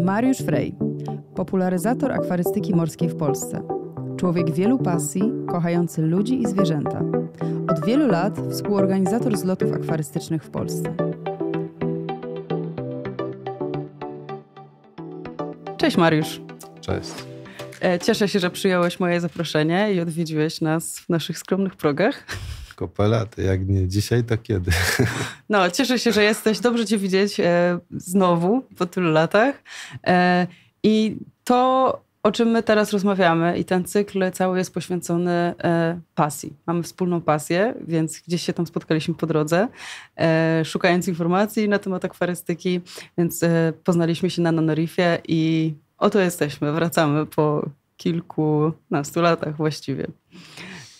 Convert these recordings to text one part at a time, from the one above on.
Mariusz Frej, popularyzator akwarystyki morskiej w Polsce. Człowiek wielu pasji, kochający ludzi i zwierzęta. Od wielu lat współorganizator zlotów akwarystycznych w Polsce. Cześć Mariusz. Cześć. E, cieszę się, że przyjąłeś moje zaproszenie i odwiedziłeś nas w naszych skromnych progach. Kopela, to jak nie dzisiaj, to kiedy? No, cieszę się, że jesteś. Dobrze cię widzieć e, znowu po tylu latach. E, I to, o czym my teraz rozmawiamy i ten cykl cały jest poświęcony e, pasji. Mamy wspólną pasję, więc gdzieś się tam spotkaliśmy po drodze, e, szukając informacji na temat akwarystyki, więc e, poznaliśmy się na Nanorifie i oto jesteśmy, wracamy po kilkunastu latach właściwie.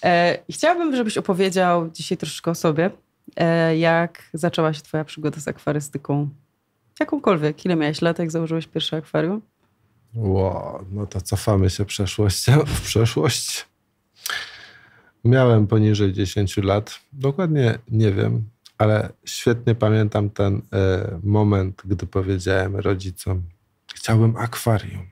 E, chciałabym, żebyś opowiedział dzisiaj troszeczkę o sobie. E, jak zaczęła się twoja przygoda z akwarystyką? Jakąkolwiek. Ile miałeś lat, jak założyłeś pierwsze akwarium? Wow, no to cofamy się przeszłość. w przeszłość. Miałem poniżej 10 lat. Dokładnie nie wiem, ale świetnie pamiętam ten y, moment, gdy powiedziałem rodzicom, chciałbym akwarium.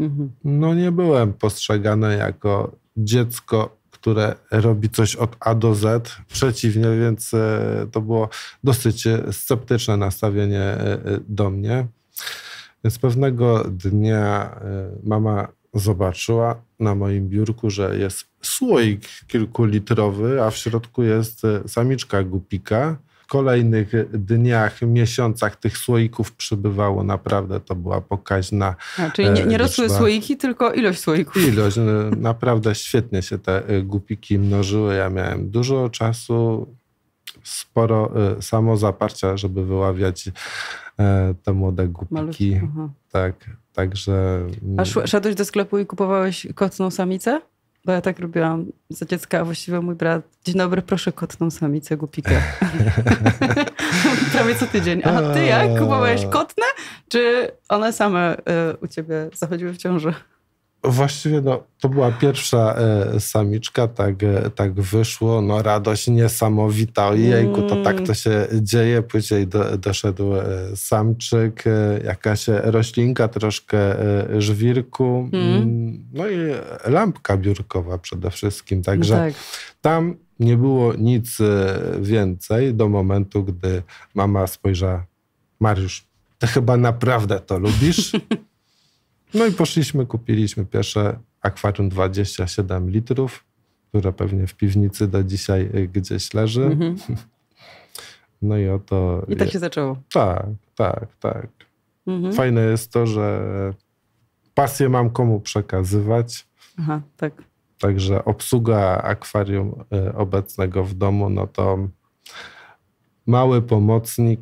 Mhm. No nie byłem postrzegany jako dziecko które robi coś od A do Z. Przeciwnie, więc e, to było dosyć e, sceptyczne nastawienie e, do mnie. Więc pewnego dnia mama zobaczyła na moim biurku, że jest słoik kilkulitrowy, a w środku jest samiczka gupika kolejnych dniach, miesiącach tych słoików przybywało naprawdę, to była pokaźna. A, czyli nie, nie e, rosły słoiki, tylko ilość słoików. Ilość. No, naprawdę świetnie się te e, gupiki mnożyły. Ja miałem dużo czasu, sporo e, samozaparcia, żeby wyławiać te młode gupiki. Tak, także... A szedłeś do sklepu i kupowałeś kocną samicę? Bo ja tak robiłam za dziecka, a właściwie mój brat. Dzień dobry, proszę kotną samicę głupikę. Prawie co tydzień. A ty jak? Kupowałeś kotne? Czy one same y, u ciebie zachodziły w ciąży? Właściwie no, to była pierwsza e, samiczka, tak, e, tak wyszło. No, radość niesamowita, ojejku, to tak to się dzieje. Później do, doszedł e, samczyk, e, jakaś roślinka, troszkę e, żwirku, hmm. mm. no i lampka biurkowa przede wszystkim. Także no tak. tam nie było nic e, więcej do momentu, gdy mama spojrzała, Mariusz, ty chyba naprawdę to lubisz? No i poszliśmy, kupiliśmy pierwsze akwarium 27 litrów, które pewnie w piwnicy do dzisiaj y, gdzieś leży. Mhm. No i oto. I tak się zaczęło. Tak, tak, tak. Mhm. Fajne jest to, że pasję mam komu przekazywać. Aha, tak. Także obsługa akwarium y, obecnego w domu, no to mały pomocnik,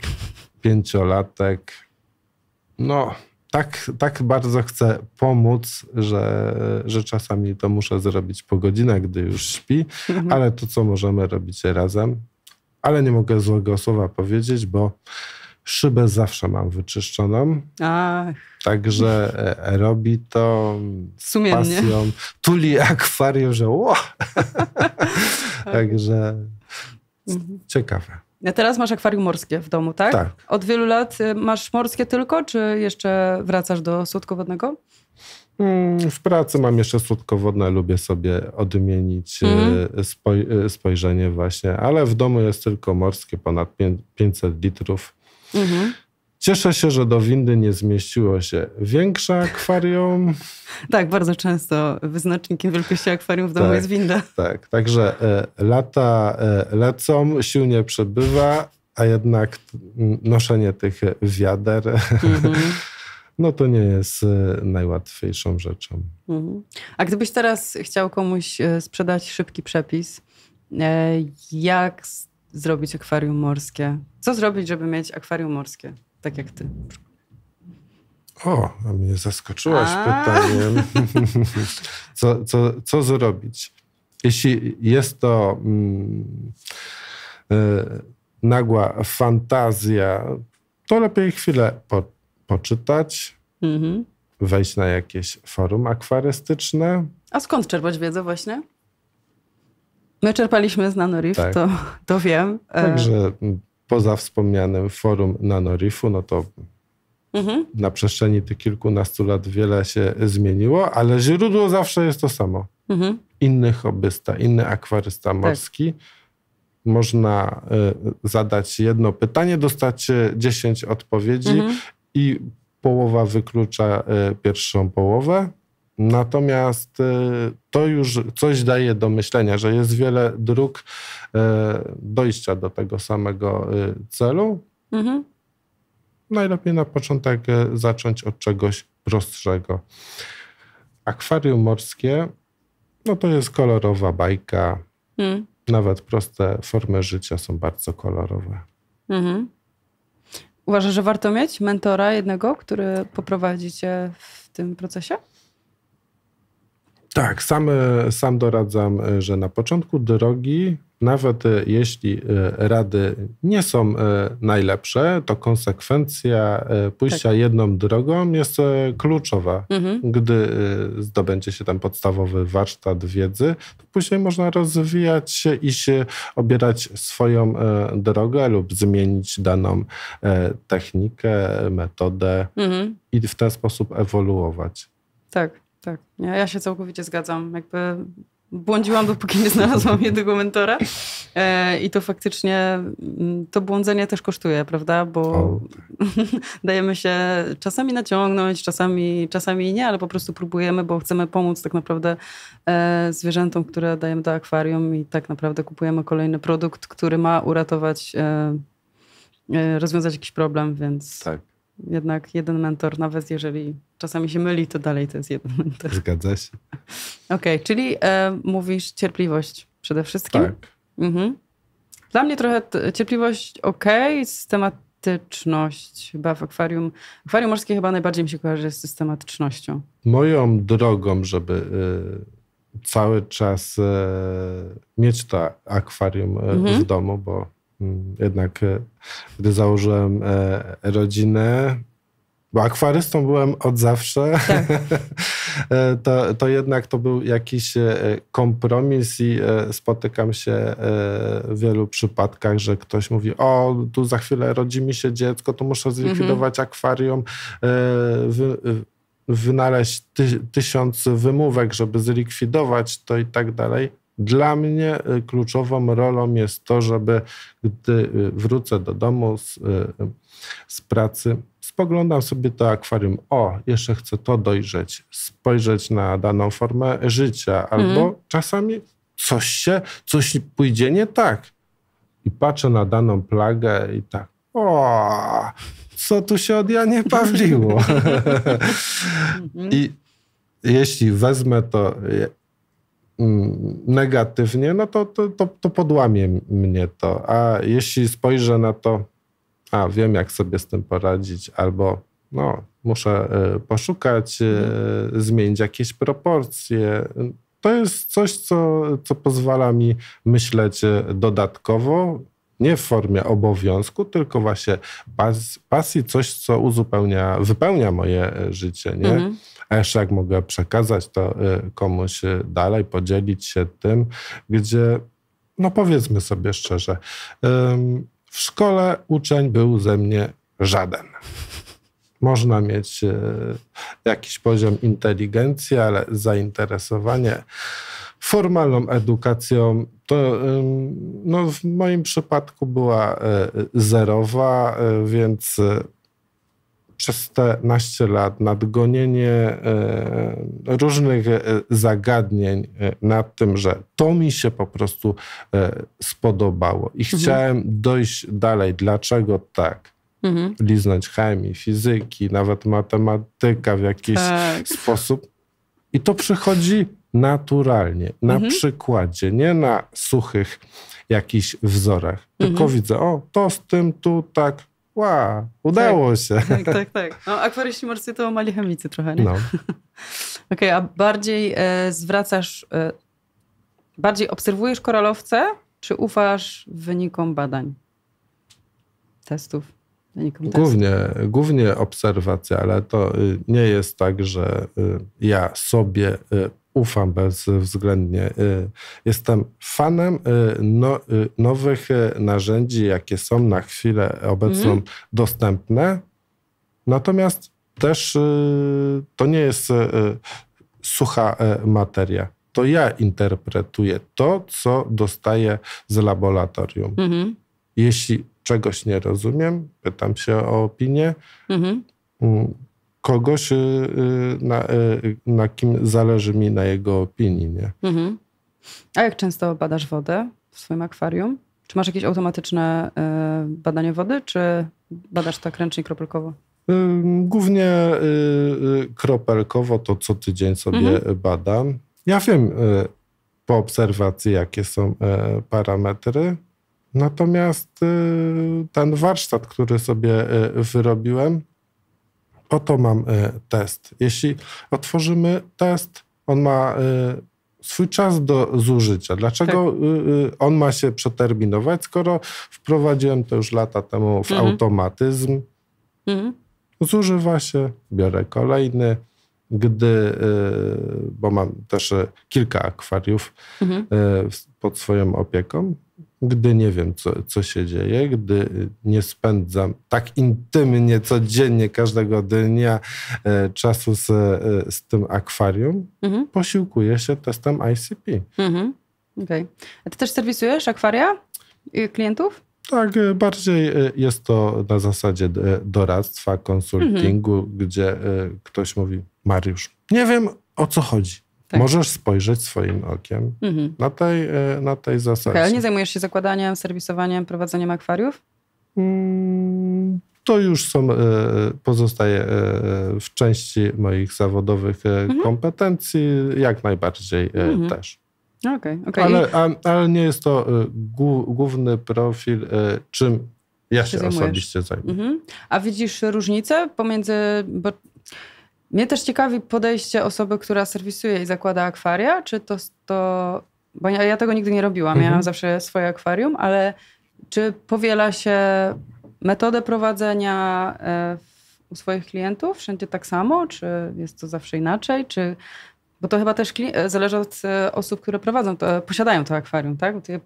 pięciolatek. No, tak, tak bardzo chcę pomóc, że, że czasami to muszę zrobić po godzinach, gdy już śpi, mhm. ale to, co możemy robić razem, ale nie mogę złego słowa powiedzieć, bo szybę zawsze mam wyczyszczoną. Ach. Także e, robi to z Sumiennie. pasją. Tuli akwarium, że ło! Także mhm. ciekawe. Teraz masz akwarium morskie w domu, tak? Tak. Od wielu lat y, masz morskie tylko, czy jeszcze wracasz do słodkowodnego? Mm, w pracy mam jeszcze słodkowodne, lubię sobie odmienić mm. spojrzenie właśnie, ale w domu jest tylko morskie, ponad 500 litrów. Mhm. Cieszę się, że do windy nie zmieściło się większe akwarium. Tak, bardzo często wyznacznikiem wielkości akwarium w domu tak, jest winda. Tak, także e, lata e, lecą, sił nie przebywa, a jednak noszenie tych wiader. Mhm. no to nie jest e, najłatwiejszą rzeczą. Mhm. A gdybyś teraz chciał komuś e, sprzedać szybki przepis, e, jak zrobić akwarium morskie? Co zrobić, żeby mieć akwarium morskie? tak jak ty. O, a mnie zaskoczyłaś a. pytaniem, co, co, co zrobić? Jeśli jest to mm, y, nagła fantazja, to lepiej chwilę po, poczytać, mhm. wejść na jakieś forum akwarystyczne. A skąd czerpać wiedzę właśnie? My czerpaliśmy z NanoRiff, tak. to, to wiem. E, Także poza wspomnianym forum Nanorifu, no to mhm. na przestrzeni tych kilkunastu lat wiele się zmieniło, ale źródło zawsze jest to samo. Mhm. Inny hobbysta, inny akwarysta tak. morski. Tak. Można y, zadać jedno pytanie, dostać y, dziesięć odpowiedzi mhm. i połowa wyklucza y, pierwszą połowę. Natomiast y, to już coś daje do myślenia, że jest wiele dróg y, dojścia do tego samego y, celu. Mhm. Najlepiej na początek zacząć od czegoś prostszego. Akwarium morskie no to jest kolorowa bajka. Mhm. Nawet proste formy życia są bardzo kolorowe. Mhm. Uważasz, że warto mieć mentora jednego, który poprowadzi cię w tym procesie? Tak, sam, e, sam doradzam, e, że na początku drogi, nawet e, jeśli rady nie są najlepsze, to konsekwencja pójścia tak. jedną drogą jest kluczowa. Mhm. Gdy zdobędzie się ten podstawowy warsztat wiedzy, to później można rozwijać się i się obierać swoją drogę lub zmienić daną technikę, metodę mhm. i w ten sposób ewoluować. Tak tak. Ja, ja się całkowicie zgadzam. Jakby błądziłam, dopóki nie znalazłam jednego mentora. E, I to faktycznie mm, to błądzenie też kosztuje, prawda? Bo o. dajemy się czasami naciągnąć, czasami, czasami nie, ale po prostu próbujemy, bo chcemy pomóc tak naprawdę e, zwierzętom, które dajemy do akwarium i tak naprawdę kupujemy kolejny produkt, który ma uratować, e, rozwiązać jakiś problem, więc. Tak jednak jeden mentor, nawet jeżeli czasami się myli, to dalej to jest jeden mentor. Zgadza się. Okej, okay, czyli e, mówisz cierpliwość przede wszystkim. Tak. Mhm. Dla mnie trochę cierpliwość ok, systematyczność chyba w akwarium. Akwarium morskie chyba najbardziej mi się kojarzy z systematycznością. Moją drogą, żeby y, cały czas y, mieć to akwarium y, mhm. w domu, bo Mm, jednak e, gdy założyłem e, rodzinę, bo akwarystą byłem od zawsze, tak. E, to, to jednak to był jakiś kompromis i spotykam się w wielu przypadkach, że ktoś mówi, o tu za chwilę rodzi mi się dziecko, to muszę zlikwidować mhm. akwarium. Wy, wynaleźć ty, tysiąc wymówek, żeby zlikwidować to i tak dalej dla mnie y, kluczową rolą jest to, żeby gdy y, wrócę do domu z, y, z pracy, spoglądam sobie to akwarium. O, jeszcze chcę to dojrzeć, spojrzeć na daną formę życia, albo mm. czasami coś się, coś pójdzie nie tak. I patrzę na daną plagę i tak. O, co tu się od Janie Pawliło? I mhm. jeśli wezmę to negatywnie, no to, to, to, to podłamie mnie to. A jeśli spojrzę na to, a wiem jak sobie z tym poradzić, albo no, muszę e, poszukać, e, mhm. zmienić jakieś proporcje. To jest coś, co, co pozwala mi myśleć e, dodatkowo, nie w formie obowiązku, tylko właśnie pas, pasji, coś, co uzupełnia, wypełnia moje e, życie, nie? Mhm. A jeszcze jak mogę przekazać to e, komuś e, dalej, podzielić się tym, gdzie, no powiedzmy sobie szczerze, w szkole uczeń był ze mnie żaden. Można mieć jakiś poziom inteligencji, ale zainteresowanie formalną edukacją. To no, w moim przypadku była e, zerowa, e, więc e, przez te naście lat nadgonienie różnych zagadnień nad tym, że to mi się po prostu spodobało i mhm. chciałem dojść dalej. Dlaczego tak? Mhm. Liznąć chemii, fizyki, nawet matematyka w jakiś tak. sposób. I to przychodzi naturalnie, na mhm. przykładzie, nie na suchych jakichś wzorach. Tylko mhm. widzę, o, to z tym, tu, tak, udało tak, się. Tak, tak, tak. No, akwaryści morscy to mali chemicy trochę, nie? No. Okej, okay, a bardziej e, zwracasz, e, bardziej obserwujesz koralowce, czy ufasz wynikom badań, testów? głównie, głównie obserwacja, ale to y, nie jest tak, że y, ja sobie y, ufam bezwzględnie. Y, jestem fanem y, no, y, nowych narzędzi, jakie są na chwilę obecną mm. dostępne. Natomiast też to nie jest sucha materia. To ja interpretuję to, co dostaję z laboratorium. Mhm. Jeśli czegoś nie rozumiem, pytam się o opinię. Mhm. Mm, kogoś, y, y, na, y, na kim zależy mi na jego opinii. Nie? Mhm. A jak często badasz wodę w swoim akwarium? Czy masz jakieś automatyczne badanie wody, czy badasz tak ręcznie kropelkowo? Głównie kropelkowo to co tydzień sobie mhm. badam. Ja wiem po obserwacji, jakie są parametry. Natomiast ten warsztat, który sobie wyrobiłem, oto mam e, test. Jeśli otworzymy test, on ma e, swój czas do zużycia. Dlaczego tak. Y, y, on ma się przeterminować, skoro wprowadziłem to już lata temu w mhm. automatyzm? Mhm. Zużywa się, biorę kolejny. Gdy, y, bo mam też e, kilka akwariów mhm. pod swoją opieką, gdy nie wiem, co, co się dzieje, gdy nie spędzam tak intymnie, codziennie, każdego dnia e, czasu z, e, z tym akwarium, mhm. posiłkuję się testem ICP. Mhm. Okay. A ty też serwisujesz akwaria y, klientów? Tak, e, bardziej e, jest to na zasadzie e, doradztwa, konsultingu, mhm. gdzie ktoś mówi, Mariusz, nie wiem o co chodzi. Tak. Możesz spojrzeć swoim okiem mhm. na, tej, e, na tej zasadzie. Okay, ale nie zajmujesz się zakładaniem, serwisowaniem, prowadzeniem akwariów? Mm, to już są, e, e, pozostaje w części moich zawodowych mhm. kompetencji, jak najbardziej mhm. też. Okay, okay. Ale, ale nie jest to główny profil, czym ja się, się osobiście zajmuję. Mhm. A widzisz różnicę pomiędzy, bo mnie też ciekawi podejście osoby, która serwisuje i zakłada akwaria, czy to, to bo ja, ja tego nigdy nie robiłam, mhm. ja miałam zawsze swoje akwarium, ale czy powiela się metodę prowadzenia e, u swoich klientów wszędzie tak samo, czy jest to zawsze inaczej, czy bo to chyba też e, zależy od e, osób, które prowadzą, to, posiadają to akwarium, tak? Bo ty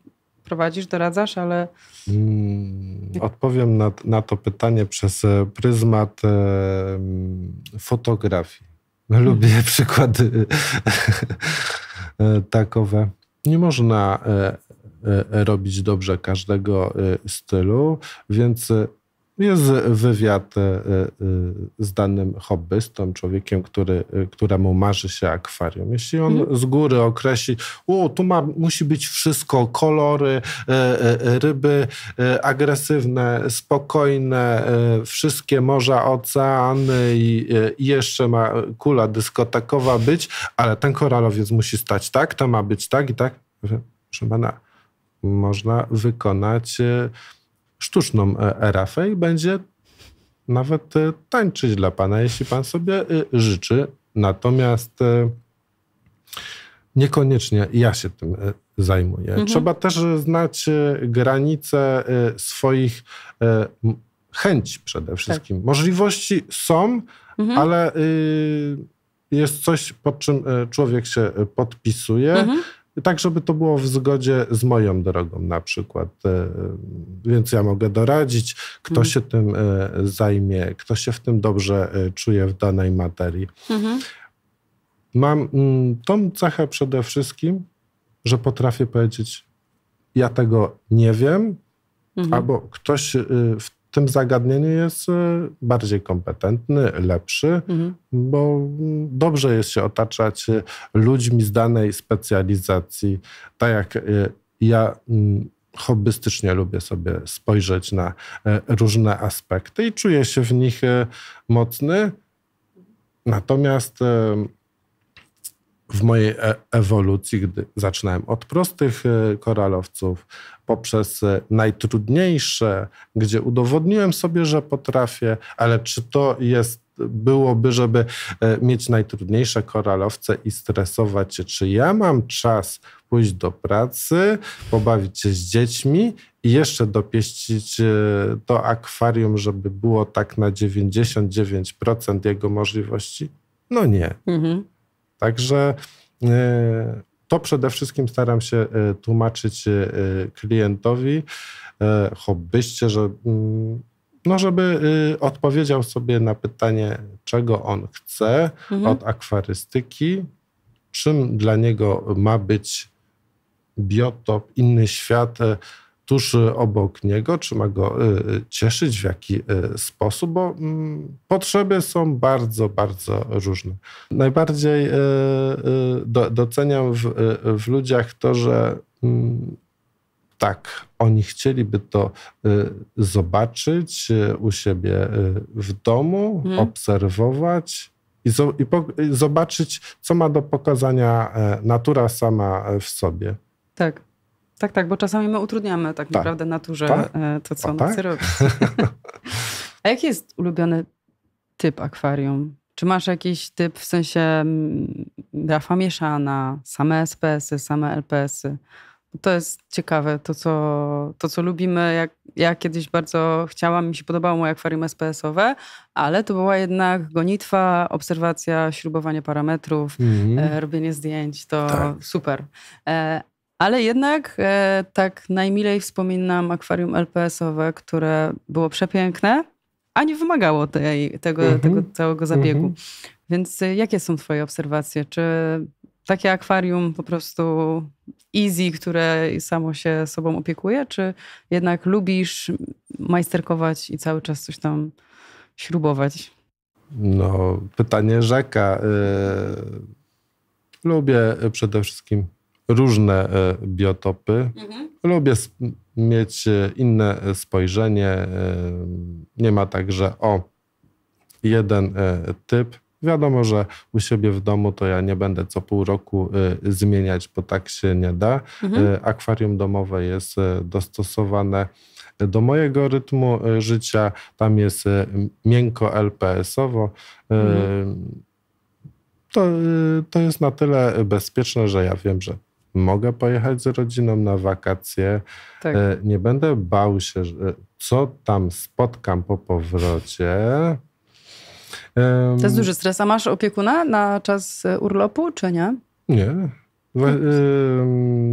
prowadzisz, doradzasz, ale. Mm, odpowiem na, na to pytanie przez e, pryzmat e, fotografii. Lubię hmm. przykłady e, takowe. Nie można e, robić dobrze każdego stylu, więc jest wywiad e, e, z danym hobbystą, człowiekiem, który, e, któremu marzy się akwarium. Jeśli on mhm. z góry określi, o, tu ma, musi być wszystko, kolory, ryby agresywne, spokojne, wszystkie morza, oceany i, jeszcze ma kula dyskotekowa być, ale ten koralowiec musi stać tak, to ma być tak i tak. Proszę pana, można wykonać sztuczną e, erafę i będzie nawet e, tańczyć dla pana, jeśli pan sobie e, życzy. Natomiast niekoniecznie ja się tym zajmuję. Mhm. Trzeba też znać granice swoich chęci przede tak. wszystkim. Tak. Możliwości są, mhm. ale y, jest coś, pod czym człowiek się podpisuje. Mhm tak, żeby to było w zgodzie z moją drogą na przykład. E, więc ja mogę doradzić, kto mhm. się tym e, zajmie, kto się w tym dobrze e, czuje w danej materii. Mhm. Mam mm, tą cechę przede wszystkim, że potrafię powiedzieć, ja tego nie wiem, mhm. albo ktoś w tym zagadnieniu jest e, bardziej kompetentny, lepszy, mhm. bo mm, dobrze jest się otaczać e, ludźmi z danej specjalizacji. Tak jak e, ja mm, hobbystycznie lubię sobie spojrzeć na różne aspekty i czuję się w nich mocny. Natomiast w mojej e, ewolucji, gdy zaczynałem od prostych e, koralowców, poprzez e, najtrudniejsze, gdzie udowodniłem sobie, że potrafię, ale czy to jest byłoby, żeby mieć najtrudniejsze koralowce i stresować się, czy ja mam czas pójść do pracy, pobawić się z dziećmi i jeszcze dopieścić to akwarium, żeby było tak na 99% jego możliwości? No nie. Mhm. Także e, to przede wszystkim staram się e, tłumaczyć e, klientowi, hobbyście, że mm, no żeby odpowiedział sobie na pytanie, czego on chce mhm. od akwarystyki, czym dla niego ma być biotop, inny świat, tuż y, obok niego, czy ma go y, y, cieszyć, w jaki sposób, bo mm, potrzeby są bardzo, bardzo różne. Najbardziej doceniam w, w ludziach to, że mm, tak, oni chcieliby to zobaczyć u siebie w domu, hmm. obserwować, i, i, zobaczyć, co ma do pokazania e, natura sama e, w sobie. Tak. Tak, tak, bo czasami my utrudniamy tak, tak. naprawdę naturze tak. E, to, co A, ona tak? chce robić. A jaki jest ulubiony typ akwarium? Czy masz jakiś typ w sensie rafa mieszana, same SPS-y, same LPS-y? To jest ciekawe, to co, to co lubimy. Jak, ja kiedyś bardzo chciałam, mi się podobało moje akwarium SPS-owe, ale to była jednak gonitwa, obserwacja, śrubowanie parametrów, mm. e, robienie zdjęć, to tak. super. E, ale jednak e, tak najmilej wspominam akwarium LPS-owe, które było przepiękne, a nie wymagało tej, tego, mm -hmm. tego całego zabiegu. Mm -hmm. Więc e, jakie są Twoje obserwacje? Czy takie akwarium po prostu easy, które samo się sobą opiekuje, czy jednak lubisz majsterkować i cały czas coś tam śrubować? No, pytanie rzeka. E, lubię przede wszystkim różne e, biotopy. Mhm. Lubię mieć e, inne e, spojrzenie. Nie ma tak, że o jeden typ. Wiadomo, że u siebie w domu to ja nie będę co pół roku zmieniać, bo tak się nie da. Mhm. Akwarium domowe jest dostosowane do mojego rytmu życia. Tam jest miękko LPS-owo. Mhm. To, to jest na tyle bezpieczne, że ja wiem, że mogę pojechać z rodziną na wakacje. Tak. E, nie będę bał się, co tam spotkam po powrocie. To jest duży stres. A masz opiekuna na czas e, urlopu, czy nie? Nie. W,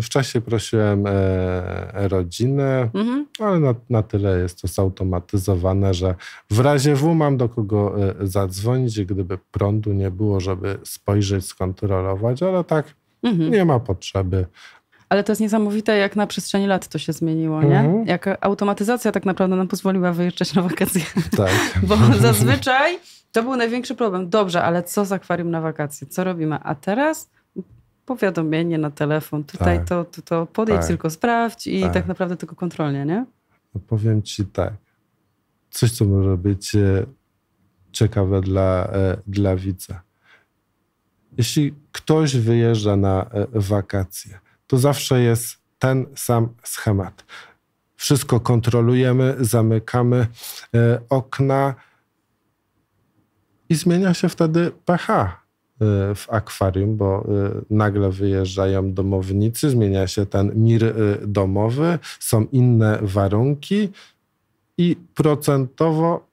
w czasie prosiłem e, rodzinę, mhm. ale na, na, tyle jest to zautomatyzowane, że w razie W mam do kogo e, zadzwonić, gdyby prądu nie było, żeby spojrzeć, skontrolować, ale tak Mhm. Nie ma potrzeby. Ale to jest niesamowite, jak na przestrzeni lat to się zmieniło, nie? Mhm. Jak automatyzacja tak naprawdę nam pozwoliła wyjeżdżać na wakacje. Tak. Bo zazwyczaj to był największy problem. Dobrze, ale co z akwarium na wakacje? Co robimy? A teraz powiadomienie na telefon. Tutaj tak. to, to, podejdź tak. tylko sprawdź i tak. tak. naprawdę tylko kontrolnie, nie? No powiem ci tak. Coś, co może być e, ciekawe dla, e, dla widza. Jeśli ktoś wyjeżdża na e, wakacje, to zawsze jest ten sam schemat. Wszystko kontrolujemy, zamykamy e, okna i zmienia się wtedy pH e, w akwarium, bo nagle wyjeżdżają domownicy, zmienia się ten mir domowy, są inne warunki i procentowo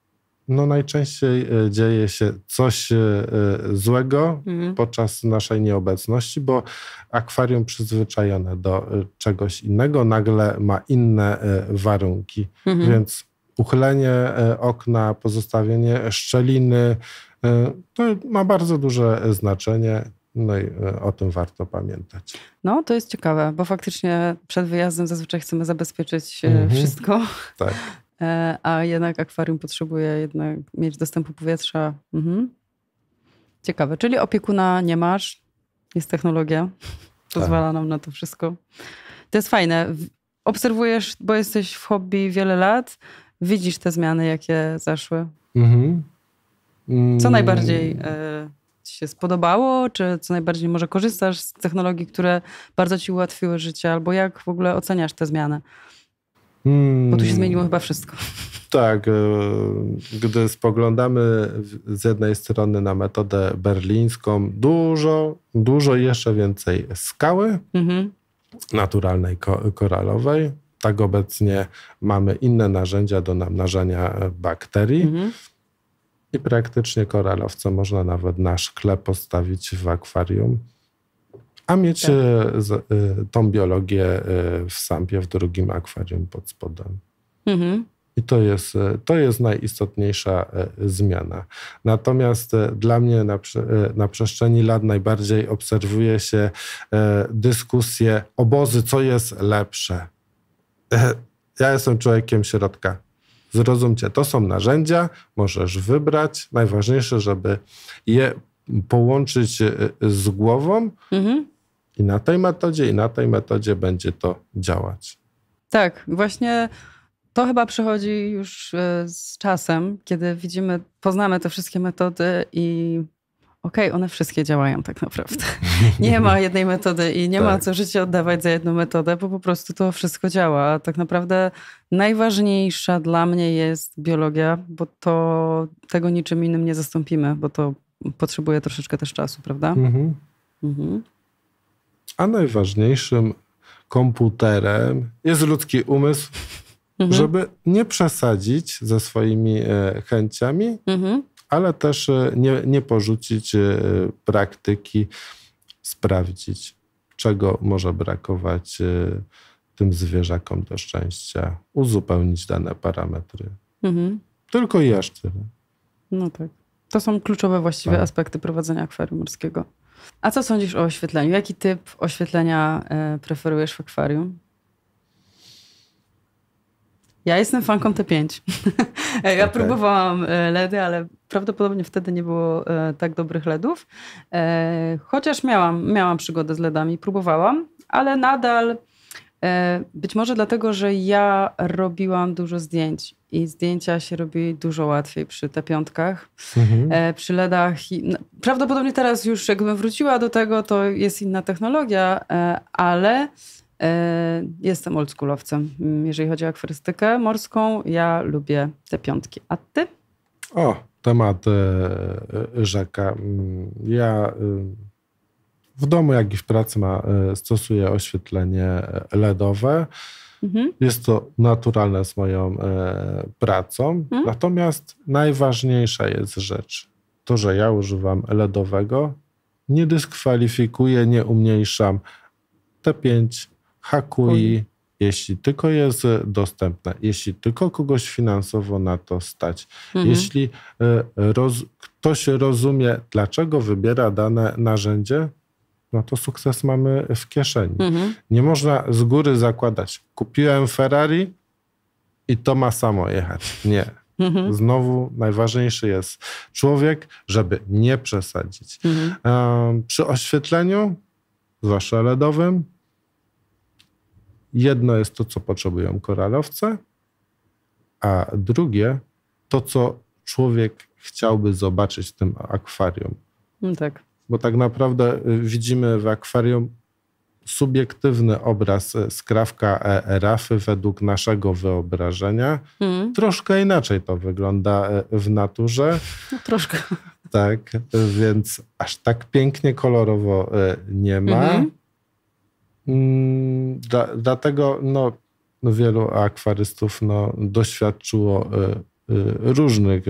no najczęściej e, dzieje się coś e, e, złego mhm. podczas naszej nieobecności, bo akwarium przyzwyczajone do czegoś innego nagle ma inne warunki. Mhm. Więc uchylenie okna, pozostawienie szczeliny to ma bardzo duże znaczenie. No i o tym warto pamiętać. No, to jest ciekawe, bo faktycznie przed wyjazdem zazwyczaj chcemy zabezpieczyć mhm. wszystko. Tak. E, a jednak akwarium potrzebuje jednak mieć dostępu powietrza. Mhm. Ciekawe, czyli opiekuna nie masz, jest technologia, pozwala nam na to wszystko. To jest fajne. Obserwujesz, bo jesteś w hobby wiele lat, widzisz te zmiany, jakie zaszły. Mhm. Mm. Co najbardziej e, ci się spodobało, czy co najbardziej może korzystasz z technologii, które bardzo ci ułatwiły życie, albo jak w ogóle oceniasz te zmiany? Hmm. Bo tu się zmieniło chyba wszystko. Tak, e, gdy spoglądamy z jednej strony na metodę berlińską, dużo, dużo jeszcze więcej skały mhm. naturalnej, koralowej. Tak obecnie mamy inne narzędzia do namnażania bakterii. Mhm. I praktycznie koralowce można nawet na szkle postawić w akwarium a mieć tak. E, e, tą biologię e, w sampie, w drugim akwarium pod spodem. Mhm. I to jest, to jest najistotniejsza zmiana. Natomiast dla mnie na, na przestrzeni lat najbardziej obserwuje się dyskusje, obozy, co jest lepsze. Ja jestem człowiekiem środka. Zrozumcie, to są narzędzia, możesz wybrać. Najważniejsze, żeby je połączyć z głową. Mhm i na tej metodzie, i na tej metodzie będzie to działać. Tak, właśnie to chyba przychodzi już e, z czasem, kiedy widzimy, poznamy te wszystkie metody i okej, okay, one wszystkie działają tak naprawdę. Nie ma jednej metody i nie tak. ma co życie oddawać za jedną metodę, bo po prostu to wszystko działa. Tak naprawdę najważniejsza dla mnie jest biologia, bo to tego niczym innym nie zastąpimy, bo to potrzebuje troszeczkę też czasu, prawda? Mhm. Mhm. A najważniejszym komputerem jest ludzki umysł, mhm. żeby nie przesadzić ze swoimi e, chęciami, mhm. ale też e, nie, nie porzucić e, praktyki, sprawdzić, czego może brakować tym zwierzakom do szczęścia, uzupełnić dane parametry. Mhm. Tylko jeszcze. No tak. To są kluczowe właściwie tak. aspekty prowadzenia akwarium morskiego. A co sądzisz o oświetleniu? Jaki typ oświetlenia e, preferujesz w akwarium? Ja jestem fanką T5. E, ja próbowałam e, LEDy, ale prawdopodobnie wtedy nie było tak dobrych LEDów. Chociaż miałam, miałam przygodę z LEDami, próbowałam, ale nadal E, być może dlatego, że ja robiłam dużo zdjęć i zdjęcia się robi dużo łatwiej przy te piątkach, mhm. E, przy LEDach. No, prawdopodobnie teraz już jakbym wróciła do tego, to jest inna technologia, e, ale jestem oldschoolowcem, jeżeli chodzi o akwarystykę morską. Ja lubię te piątki. A ty? O, temat rzeka. Ja y, w domu, jak i w pracy ma, e, stosuję oświetlenie e, LEDowe. Mhm. Jest to naturalne z moją e, pracą. Mhm. Natomiast najważniejsza jest rzecz, to, że ja używam LEDowego, nie dyskwalifikuję, nie umniejszam T5, Hakui, jeśli tylko jest dostępne, jeśli tylko kogoś finansowo na to stać, mhm. jeśli roz, ktoś rozumie, dlaczego wybiera dane narzędzie, no to sukces mamy w kieszeni. Mhm. Nie można z góry zakładać, kupiłem Ferrari i to ma samo jechać. Nie. Mhm. Znowu najważniejszy jest człowiek, żeby nie przesadzić. Mhm. przy oświetleniu, zwłaszcza LEDowym, jedno jest to, co potrzebują koralowce, a drugie to, co człowiek chciałby zobaczyć w tym akwarium. No tak bo tak naprawdę y, widzimy w akwarium subiektywny obraz y, skrawka e, e, rafy według naszego wyobrażenia. Mm. Troszkę inaczej to wygląda e, w naturze. No, troszkę. Tak, więc aż tak pięknie, kolorowo nie ma. Mhm. Mm -hmm. Dla, dlatego no, wielu akwarystów no, doświadczyło różnych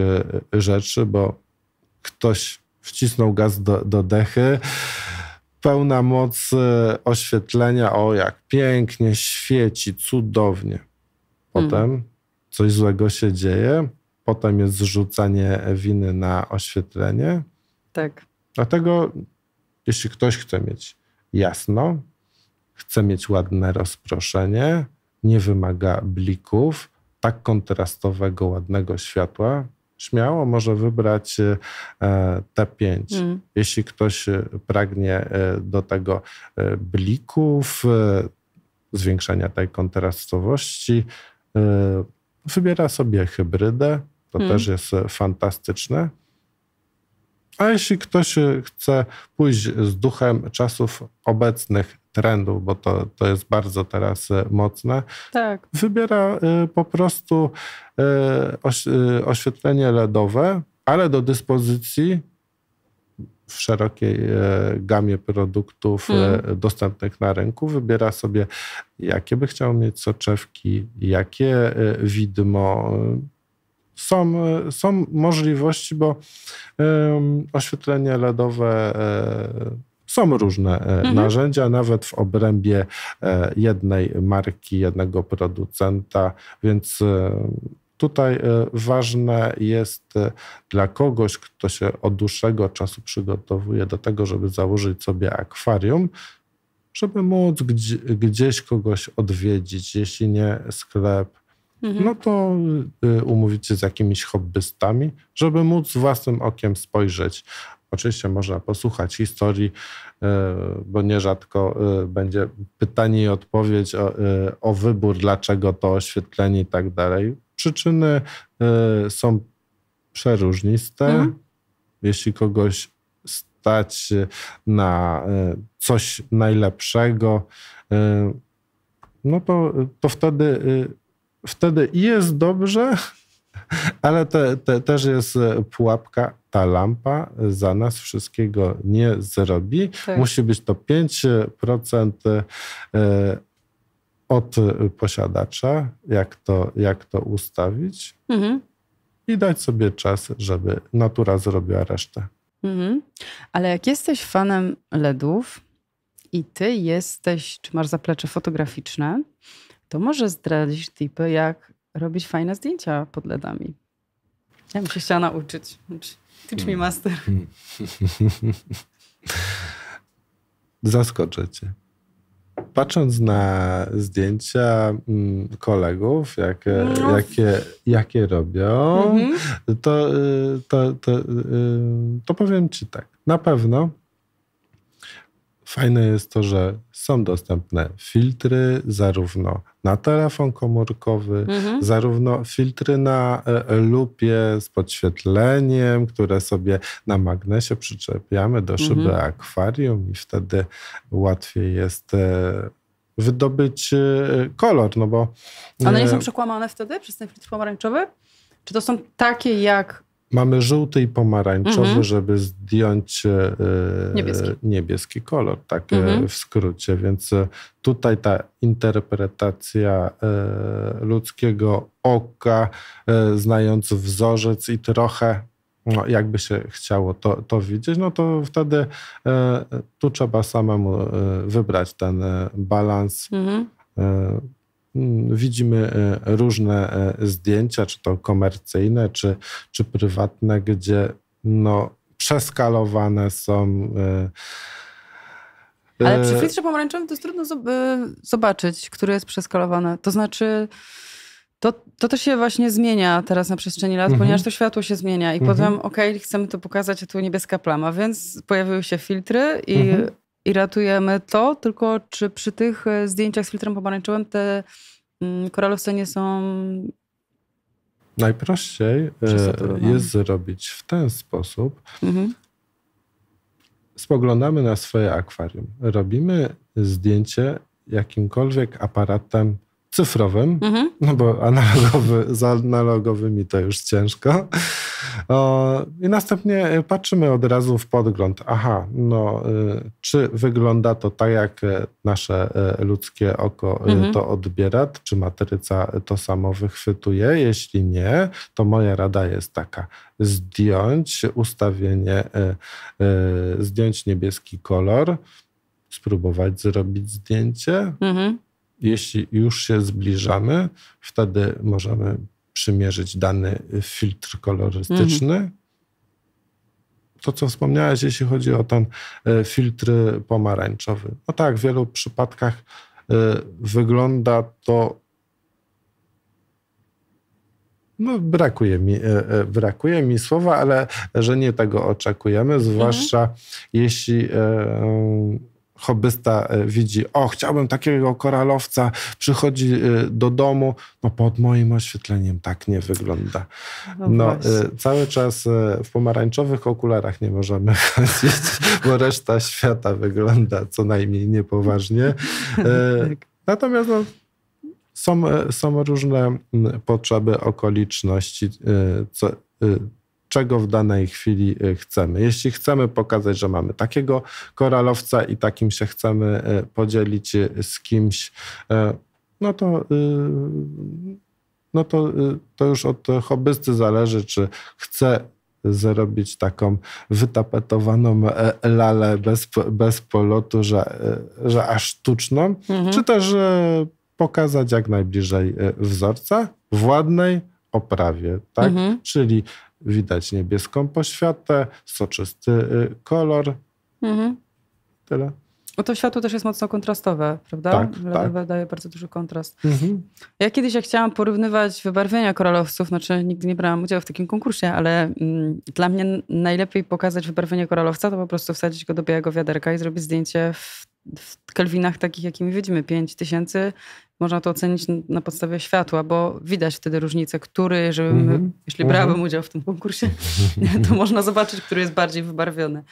rzeczy, bo ktoś wcisnął gaz do, do dechy pełna moc e, oświetlenia, o jak pięknie świeci, cudownie. Potem mm. coś złego się dzieje, potem jest zrzucanie winy na oświetlenie. Tak. Dlatego, jeśli ktoś chce mieć jasno, chce mieć ładne rozproszenie, nie wymaga blików, tak kontrastowego, ładnego światła, śmiało może wybrać e, e, te pięć. Mm. Jeśli ktoś e, pragnie do tego blików, zwiększenia tej kontrastowości, wybiera sobie hybrydę. To mm. też jest fantastyczne. A jeśli ktoś chce pójść z duchem czasów obecnych, trendów, bo to, to jest bardzo teraz e, mocne, tak. wybiera e, po prostu e, oświetlenie LEDowe, ale do dyspozycji w szerokiej gamie produktów hmm. dostępnych na rynku. Wybiera sobie, jakie by chciał mieć soczewki, jakie widmo. Są, są możliwości, bo oświetlenie LEDowe są różne e, mhm. narzędzia, nawet w obrębie e, jednej marki, jednego producenta, więc e, tutaj ważne jest dla kogoś, kto się od dłuższego czasu przygotowuje do tego, żeby założyć sobie akwarium, żeby móc gdzieś kogoś odwiedzić, jeśli nie sklep, mhm. no to umówić się z jakimiś hobbystami, żeby móc własnym okiem spojrzeć Oczywiście można posłuchać historii, e, bo nierzadko e, będzie pytanie i odpowiedź o, e, o wybór, dlaczego to oświetlenie i tak dalej. Przyczyny są przeróżniste. Mhm. Jeśli kogoś stać na coś najlepszego, no to, to wtedy, wtedy jest dobrze, ale te, te, też jest pułapka, ta lampa za nas wszystkiego nie zrobi. Tak. Musi być to 5% e, od posiadacza, jak to, jak to ustawić mhm. i dać sobie czas, żeby natura zrobiła resztę. Mhm. Ale jak jesteś fanem LEDów i ty jesteś, czy masz zaplecze fotograficzne, to może zdradzić tipy, jak robić fajne zdjęcia pod LEDami. Ja bym się chciała nauczyć. Teach me hmm. master. Hmm. Zaskoczę cię. Patrząc na zdjęcia mm, kolegów, jakie, no. jakie, jakie robią, mhm. y, to, to, to, y, to powiem ci tak. Na pewno Fajne jest to, że są dostępne filtry zarówno na telefon komórkowy, mhm. zarówno filtry na e, e, lupie z podświetleniem, które sobie na magnesie przyczepiamy do szyby mhm. akwarium i wtedy łatwiej jest e, wydobyć kolor, no bo... One nie są przekłamane wtedy przez ten filtr pomarańczowy? Czy to są takie jak Mamy żółty i pomarańczowy, mhm. żeby zdjąć e, niebieski. niebieski. kolor, tak e, mhm. w skrócie. Więc e, tutaj ta interpretacja ludzkiego oka, znając wzorzec i trochę no, jakby się chciało to, to widzieć, no to wtedy tu trzeba samemu wybrać ten balans. Mhm. Hmm, widzimy e, różne e, zdjęcia, czy to komercyjne, czy, czy prywatne, gdzie no, przeskalowane są. E, Ale przy filtrze pomarańczowym to jest trudno zobaczyć, który jest przeskalowany. To znaczy, to, to też się właśnie zmienia teraz na przestrzeni lat, mhm. ponieważ to światło się zmienia i mhm. potem, okej, okay, chcemy to pokazać, a tu niebieska plama, więc pojawiły się filtry i mhm i ratujemy to, tylko czy przy tych e, zdjęciach z filtrem pomarańczowym te mm, koralowce nie są Najprościej e, jest zrobić w ten sposób. Mhm. Spoglądamy na swoje akwarium. Robimy zdjęcie jakimkolwiek aparatem cyfrowym, mhm. no bo analogowy, z analogowymi to już ciężko. O, I następnie e, patrzymy od razu w podgląd. Aha, no, e, czy wygląda to tak, jak e, nasze ludzkie oko mhm. to odbiera? Czy matryca to samo wychwytuje? Jeśli nie, to moja rada jest taka. Zdjąć ustawienie, zdjąć niebieski kolor, spróbować zrobić zdjęcie. Mhm jeśli już się zbliżamy, wtedy możemy przymierzyć dany filtr kolorystyczny. Mhm. To, co wspomniałeś, jeśli chodzi o ten e, filtr pomarańczowy. No tak, w wielu przypadkach e, wygląda to no, brakuje mi, e, brakuje mi słowa, ale że nie tego oczekujemy, zwłaszcza mhm. jeśli hobbysta e, widzi, o, chciałbym takiego koralowca, przychodzi e, do domu, no pod moim oświetleniem tak nie wygląda. No, no e, cały czas w pomarańczowych okularach nie możemy chodzić, bo reszta świata wygląda co najmniej niepoważnie. Tak. Natomiast no, są, są różne potrzeby, okoliczności, co, czego w danej chwili y, chcemy. Jeśli chcemy pokazać, że mamy takiego koralowca i takim się chcemy y, podzielić y, z kimś, no to no to, to już od hobbysty zależy, czy chce zrobić taką wytapetowaną e, lalę bez, bez polotu, że, że aż sztuczną, mhm. czy też pokazać jak najbliżej wzorca w ładnej oprawie, tak? Mhm. Czyli widać niebieską poświatę, soczysty y, kolor. Mhm. Tyle. o to światło też jest mocno kontrastowe, prawda? Tak, tak. daje bardzo duży kontrast. Mhm. Ja kiedyś jak chciałam porównywać wybarwienia koralowców, znaczy nigdy nie brałam udziału w takim konkursie, ale mm, dla mnie najlepiej pokazać wybarwienie koralowca to po prostu wsadzić go do białego wiaderka i zrobić zdjęcie w, w kelwinach takich, jakimi widzimy, 5000 można to ocenić na podstawie światła, bo widać wtedy różnicę, który, żeby, mm -hmm. jeśli brałabym mm -hmm. udział w tym konkursie, to można zobaczyć, który jest bardziej wybarwiony.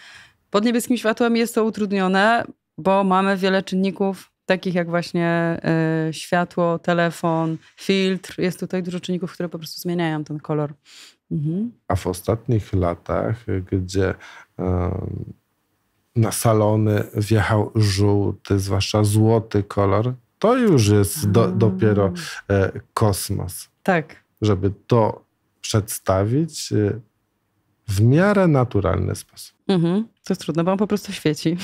Pod niebieskim światłem jest to utrudnione, bo mamy wiele czynników, takich jak właśnie y, światło, telefon, filtr. Jest tutaj dużo czynników, które po prostu zmieniają ten kolor. Mhm. A w ostatnich latach, gdzie y, na salony wjechał żółty, zwłaszcza złoty kolor, to już jest do, dopiero e, kosmos. Tak. Żeby to przedstawić e, w miarę naturalny sposób. Mhm. To jest trudne, bo on po prostu świeci.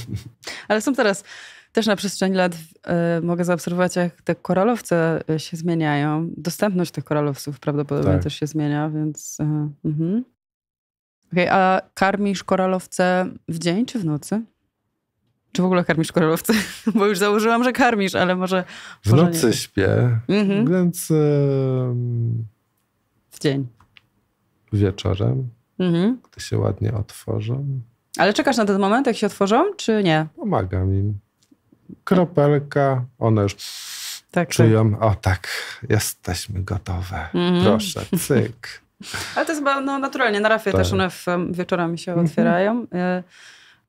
Ale są teraz też na przestrzeni lat e, mogę zaobserwować, jak te koralowce e, się zmieniają. Dostępność tych koralowców prawdopodobnie tak. też się zmienia, więc. Yy, y -y. okay, a karmisz koralowce w dzień czy w nocy? Czy w ogóle karmisz koralowce? Bo już założyłam, że karmisz, ale może. W może nocy nie. śpię, mhm. więc. w dzień. Wieczorem, mhm. gdy się ładnie otworzą. Ale czekasz na ten moment, jak się otworzą, czy nie? Pomagam im. Kropelka, one już tak, tak. czują, tak. o tak, jesteśmy gotowe. Mhm. Proszę, cyk. Ale to jest no, naturalnie, na rafie tak. też one w, wieczorami się otwierają. Mhm. Y,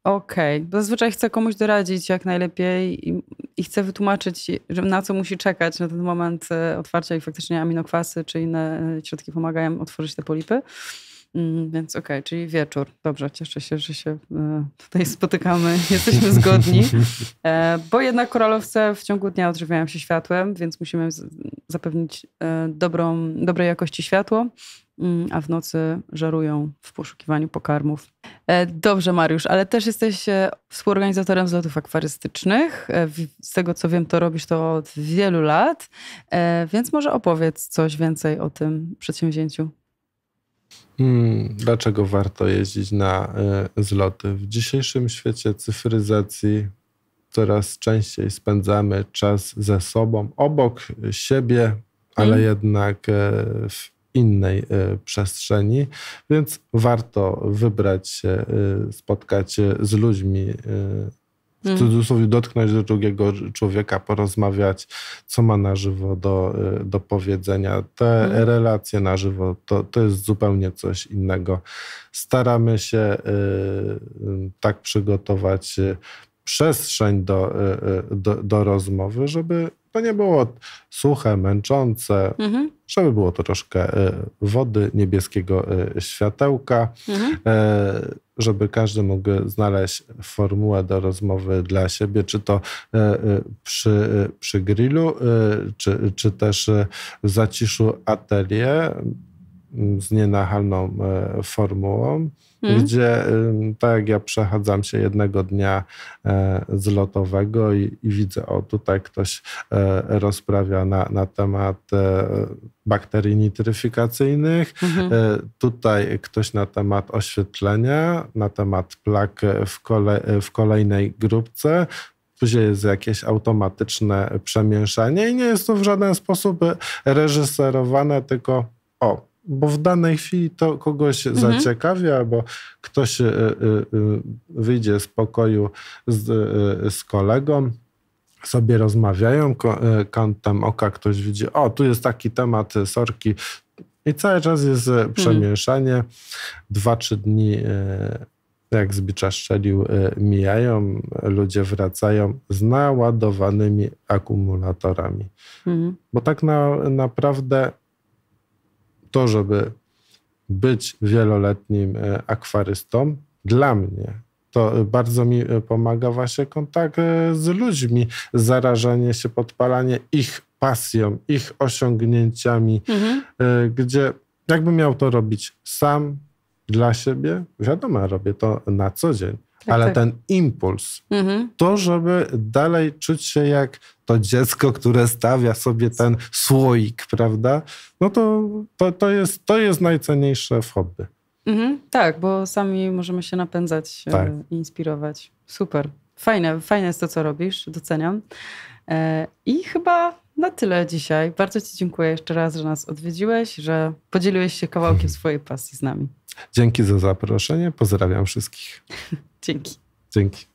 Okej. Okay. Zazwyczaj chcę komuś doradzić jak najlepiej i, i chcę wytłumaczyć, że na co musi czekać na ten moment e, otwarcia i faktycznie aminokwasy czy inne e, środki pomagają otworzyć te polipy. Mm, więc okej, okay, czyli wieczór. Dobrze, cieszę się, że się e, tutaj spotykamy, jesteśmy zgodni. Bo jednak koralowce w ciągu dnia odżywiają się światłem, więc musimy zapewnić dobrą, dobrej jakości światło. Mm, a w nocy żerują w poszukiwaniu pokarmów. E, dobrze, Mariusz, ale też jesteś e, współorganizatorem zlotów akwarystycznych. E, z tego co wiem, to robisz to od wielu lat, więc może opowiedz coś więcej o tym przedsięwzięciu. Hmm, dlaczego warto jeździć na zloty? W dzisiejszym świecie cyfryzacji coraz częściej spędzamy czas ze sobą, obok siebie, ale hmm. jednak w innej e, przestrzeni, więc warto wybrać się, e, spotkać się z ludźmi, e, w mm. cudzysłowie dotknąć do drugiego człowieka, porozmawiać, co ma na żywo do, do powiedzenia. Te mm. relacje na żywo to, to jest zupełnie coś innego. Staramy się tak przygotować przestrzeń do, y, y, do, do rozmowy, żeby to nie było suche, męczące, mhm. żeby było to troszkę y, wody, niebieskiego światełka, mhm. E, żeby każdy mógł znaleźć formułę do rozmowy dla siebie, czy to e, e, przy, przy grillu, czy, czy też w zaciszu atelier z nienachalną formułą hmm. gdzie tak jak ja przechadzam się jednego dnia e, z lotowego i, i widzę, o tutaj ktoś e, rozprawia na, na temat e, bakterii nitryfikacyjnych, mhm. tutaj ktoś na temat oświetlenia, na temat plak w, kole, w kolejnej grupce, później jest jakieś automatyczne przemieszanie i nie jest to w żaden sposób reżyserowane, tylko o, bo w danej chwili to kogoś mhm. zaciekawia, albo ktoś e, e, e, wyjdzie z pokoju z, z kolegą, sobie rozmawiają, kątem oka ktoś widzi, o, tu jest taki temat sorki. I cały czas jest mhm. przemieszanie. Dwa, trzy dni jak z szczelił, mijają, ludzie wracają z naładowanymi akumulatorami. Mhm. Bo tak na, naprawdę to, żeby być wieloletnim e, akwarystą, dla mnie to bardzo mi e, pomaga właśnie kontakt e, z ludźmi, zarażanie się, podpalanie ich pasją, ich osiągnięciami, mhm. gdzie jakbym miał to robić sam, dla siebie, wiadomo, robię to na co dzień tak, ale tak. ten impuls, mhm. to, żeby dalej czuć się jak to dziecko, które stawia sobie ten słoik, prawda? No to, to, to, jest, to jest najcenniejsze w hobby. Mhm, tak, bo sami możemy się napędzać, e, tak. e, inspirować. Super. Fajne, fajne jest to, co robisz, doceniam. E, I chyba na tyle dzisiaj. Bardzo Ci dziękuję jeszcze raz, że nas odwiedziłeś, że podzieliłeś się kawałkiem swojej pasji z nami. Dzięki za zaproszenie. Pozdrawiam wszystkich. Thank you.